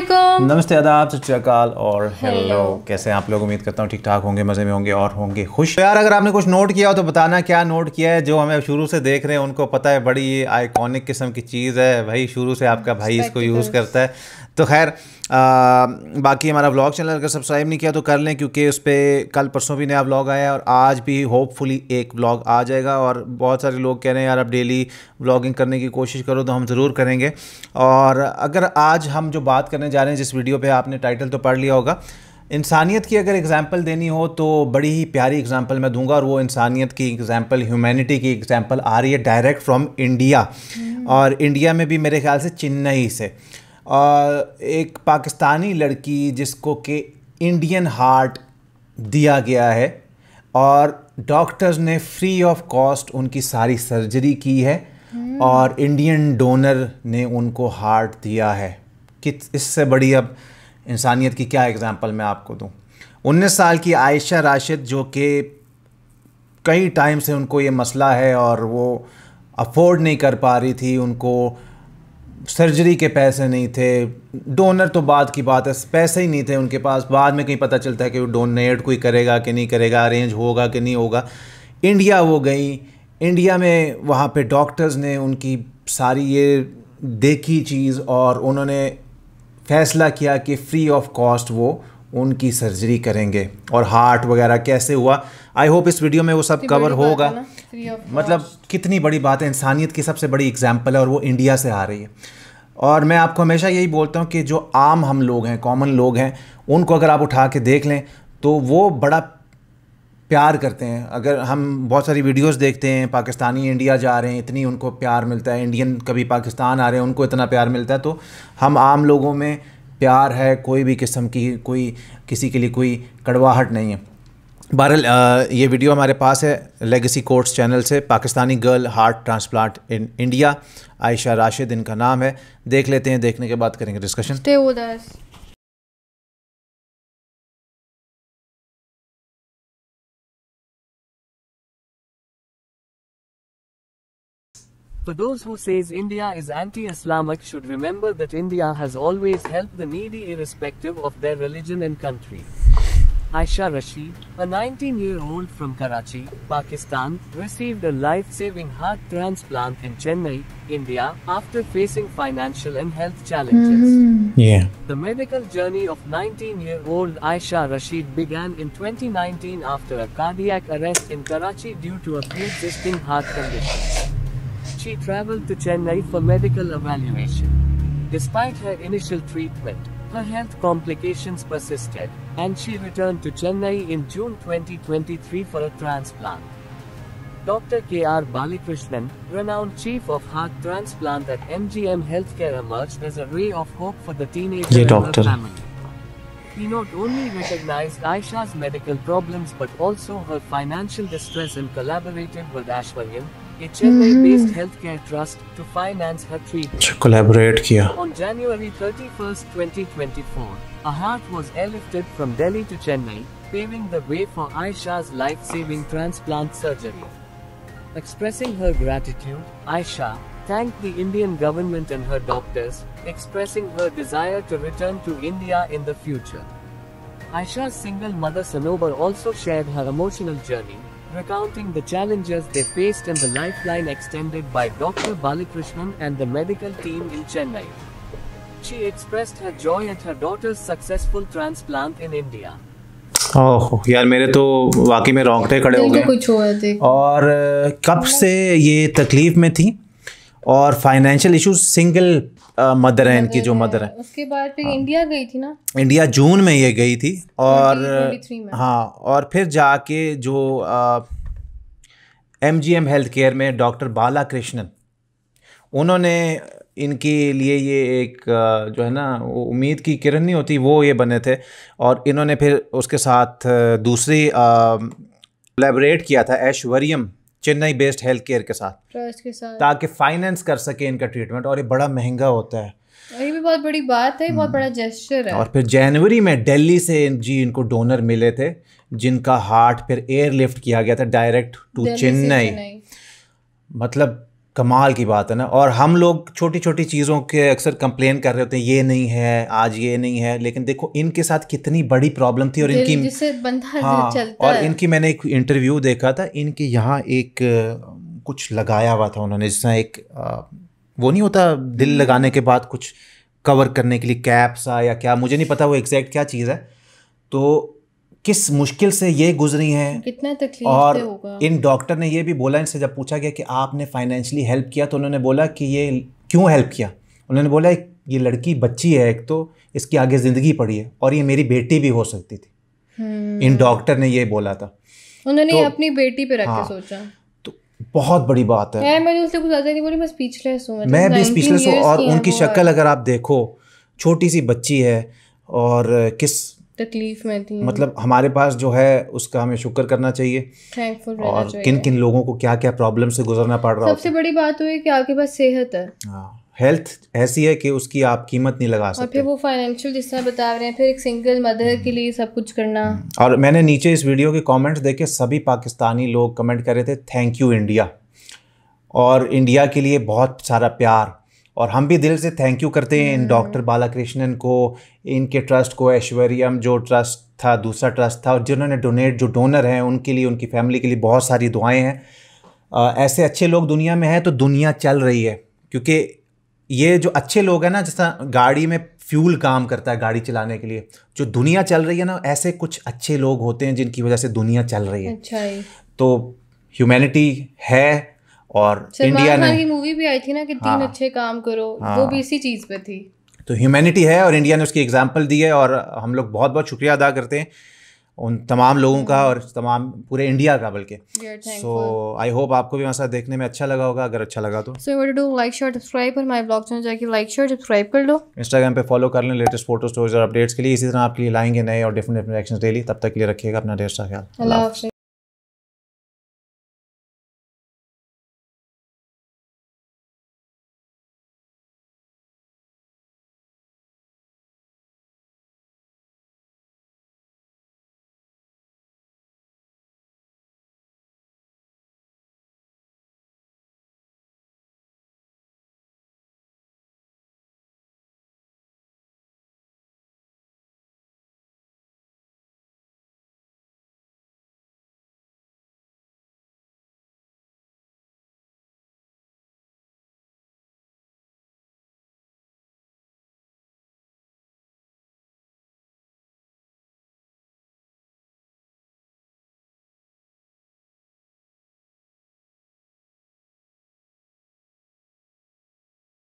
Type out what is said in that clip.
नमस्ते आदाब सत और हेलो कैसे आप लोग उम्मीद करता हूँ ठीक ठाक होंगे मज़े में होंगे और होंगे खुश तो यार अगर आपने कुछ नोट किया हो तो बताना क्या नोट किया है जो हमें शुरू से देख रहे हैं उनको पता है बड़ी आइकॉनिक किस्म की चीज़ है भाई शुरू से आपका भाई इसको यूज़ करता है तो खैर बाकी हमारा ब्लॉग चैनल अगर सब्सक्राइब नहीं किया तो कर लें क्योंकि उस पर कल परसों भी नया ब्लॉग आया और आज भी होपफुली एक ब्लॉग आ जाएगा और बहुत सारे लोग कह रहे हैं यार आप डेली ब्लॉगिंग करने की कोशिश करो तो हम ज़रूर करेंगे और अगर आज हम जो बात करें करने जा रहे हैं जिस वीडियो पे आपने टाइटल तो पढ़ लिया होगा इंसानियत की अगर एग्ज़ाम्पल देनी हो तो बड़ी ही प्यारी एग्ज़ाम्पल मैं दूंगा और वो इंसानियत की एग्ज़ाम्पल ह्यूमैनिटी की एग्ज़ाम्पल आ रही है डायरेक्ट फ्रॉम इंडिया और इंडिया में भी मेरे ख्याल से चेन्नई से और एक पाकिस्तानी लड़की जिसको के इंडियन हार्ट दिया गया है और डॉक्टर्स ने फ्री ऑफ कॉस्ट उनकी सारी सर्जरी की है हम्म। और इंडियन डोनर ने उनको हार्ट दिया है कि इससे बड़ी अब इंसानियत की क्या एग्ज़ाम्पल मैं आपको दूँ उन्नीस साल की आयशा राशिद जो कि कई टाइम से उनको ये मसला है और वो अफोर्ड नहीं कर पा रही थी उनको सर्जरी के पैसे नहीं थे डोनर तो बाद की बात है पैसे ही नहीं थे उनके पास बाद में कहीं पता चलता है कि वो डोनेट कोई करेगा कि नहीं करेगा अरेंज होगा कि नहीं होगा इंडिया वो गई इंडिया में वहाँ पे डॉक्टर्स ने उनकी सारी ये देखी चीज़ और उन्होंने फैसला किया कि फ्री ऑफ कॉस्ट वो उनकी सर्जरी करेंगे और हार्ट वगैरह कैसे हुआ आई होप इस वीडियो में वो सब कवर होगा मतलब कितनी बड़ी बात है इंसानियत की सबसे बड़ी एग्जाम्पल है और वो इंडिया से आ रही है और मैं आपको हमेशा यही बोलता हूँ कि जो आम हम लोग हैं कॉमन लोग हैं उनको अगर आप उठा के देख लें तो वो बड़ा प्यार करते हैं अगर हम बहुत सारी वीडियोस देखते हैं पाकिस्तानी इंडिया जा रहे हैं इतनी उनको प्यार मिलता है इंडियन कभी पाकिस्तान आ रहे हैं उनको इतना प्यार मिलता है तो हम आम लोगों में प्यार है कोई भी किस्म की कोई किसी के लिए कोई कड़वाहट नहीं है बहरल ये वीडियो हमारे पास है लेगेसी कोर्ट्स चैनल से Pakistani girl heart transplant in India Ayesha Rashid इनका नाम है देख लेते हैं देखने के बाद करेंगे discussion For those who says India is anti-Islamic should remember that India has always helped the needy irrespective of their religion and country. Aisha Rashid, a 19-year-old from Karachi, Pakistan, received a life-saving heart transplant in Chennai, India, after facing financial and health challenges. Mm. Yeah. The medical journey of 19-year-old Aisha Rashid began in 2019 after a cardiac arrest in Karachi due to a pre-existing heart condition she traveled to Chennai for medical evaluation. Despite her initial treatment, her health complications persisted, and she returned to Chennai in June 2023 for a transplant. Dr. K.R. Balakrishnan, renowned chief of heart transplant at MGM Healthcare emerged as a ray of hope for the teenager yeah, and her family. He not only recognized Aisha's medical problems but also her financial distress and collaborated with Ashwaryan, a Chennai-based healthcare trust, to finance her treatment. Collaborate On January 31, 2024, a heart was airlifted from Delhi to Chennai, paving the way for Aisha's life-saving transplant surgery. Expressing her gratitude, Aisha thanked the Indian government and her doctors, expressing her desire to return to India in the future. Aisha's single mother Sanobar also shared her emotional journey, recounting the challenges they faced and the lifeline extended by Dr. Balakrishnan and the medical team in Chennai. She expressed her joy at her daughter's successful transplant in India. ओह यार मेरे तो वाकई में रोंगटे खड़े हो गए और कब से ये तकलीफ में थी और फाइनेंशियल इशू सिंगल मदर है इनकी जो मदर है उसके बाद फिर हाँ। इंडिया गई थी ना इंडिया जून में ये गई थी और हाँ और फिर जाके जो M G M health care में डॉक्टर बाला कृष्णन उन्होंने इनके लिए ये एक uh, जो है ना वो उम्मीद की किरण नहीं होती वो ये बने थे और इन्होंने फिर उसके साथ uh, दूसरी कोलेबरेट uh, किया था Aishwaryam Chennai based health care के साथ ताकि फाइनेंस कर सके इनका ट्रीटमेंट और ये बड़ा महंगा होता है ये भी बहुत बड़ी बात है बहुत हम्म। बड़ा जेस्टर है और फिर जनवरी में दिल्ली से जी इनको डोनर मिले थे जिनका हार्ट फिर एयरलिफ्ट किया गया था डायरेक्ट टू चेन्नई मतलब कमाल की बात है ना और हम लोग छोटी छोटी चीज़ों के अक्सर कंप्लेन कर रहे होते हैं ये नहीं है आज ये नहीं है लेकिन देखो इनके साथ कितनी बड़ी प्रॉब्लम थी और इनकी हाँ और इनकी मैंने एक इंटरव्यू देखा था इनके यहाँ एक कुछ लगाया हुआ था उन्होंने जिस एक वो नहीं होता दिल हम्म। लगाने के बाद कुछ कवर करने के लिए कैप्स सा या क्या मुझे नहीं पता वो एग्जैक्ट क्या चीज़ है तो किस मुश्किल से ये गुजरी हैं कितना तकलीफ और तो होगा। इन डॉक्टर ने ये भी बोला इनसे जब पूछा गया कि आपने फाइनेंशियली हेल्प किया तो उन्होंने बोला कि ये क्यों हेल्प किया उन्होंने बोला ये लड़की बच्ची है एक तो इसकी आगे ज़िंदगी पड़ी है और ये मेरी बेटी भी हो सकती थी हम्म। इन डॉक्टर ने ये बोला था उन्होंने तो, अपनी बेटी पर रख हाँ, सोचा तो बहुत बड़ी बात है मैंने उससे कुछ ज़्यादा नहीं बोली मैं स्पीचलेस हूँ मतलब मैं भी स्पीचलेस हूँ और उनकी शक्ल अगर आप देखो छोटी सी बच्ची है और किस तकलीफ में थी मतलब हमारे पास जो है उसका हमें शुक्र करना चाहिए थैंकफुल और चाहिए। किन किन लोगों को क्या क्या प्रॉब्लम से गुजरना पड़ रहा है सबसे बड़ी बात हुई तो कि आपके पास सेहत है हेल्थ हाँ, ऐसी है कि उसकी आप कीमत नहीं लगा सकते और फिर वो फाइनेंशियल जिस तरह बता रहे हैं फिर एक सिंगल मदर के हम्म। लिए सब कुछ करना हम्म। और मैंने नीचे इस वीडियो के कमेंट्स देखे सभी पाकिस्तानी लोग कमेंट कर रहे थे थैंक यू इंडिया और इंडिया के लिए बहुत सारा प्यार और हम भी दिल से थैंक यू करते हैं इन हम्म। डॉक्टर बालाकृष्णन को इनके ट्रस्ट को ऐश्वर्यम जो ट्रस्ट था दूसरा ट्रस्ट था और जिन्होंने डोनेट जो डोनर हैं उनके लिए उनकी फैमिली के लिए बहुत सारी दुआएं हैं ऐसे अच्छे लोग दुनिया में हैं तो दुनिया चल रही है क्योंकि ये जो अच्छे लोग हैं ना जैसा गाड़ी में फ्यूल काम करता है गाड़ी चलाने के लिए जो दुनिया चल रही है ना ऐसे कुछ अच्छे लोग होते हैं जिनकी वजह से दुनिया चल रही है अच्छा तो ह्यूमैनिटी है और इंडिया ने की मूवी भी आई थी ना कि तीन हाँ, अच्छे काम करो हाँ, वो भी इसी चीज़ पे थी तो ह्यूमैनिटी है और इंडिया ने उसकी एग्जांपल दी है और हम लोग बहुत बहुत शुक्रिया अदा करते हैं उन तमाम लोगों का हम्म। और तमाम पूरे इंडिया का बल्कि सो आई होप आपको भी वहाँ देखने में अच्छा लगा होगा अगर अच्छा लगा तो so do like share subscribe और माय ब्लॉग चैनल जाके लाइक शेयर सब्सक्राइब कर लो इंस्टाग्राम पे फॉलो कर लें लेटेस्ट फोटो स्टोरीज और अपडेट्स के लिए इसी तरह आपके लिए लाएंगे नए और डिफरेंट डिफरेंट एक्शन डेली तब तक के लिए रखिएगा अपना डेस्ट का ख्याल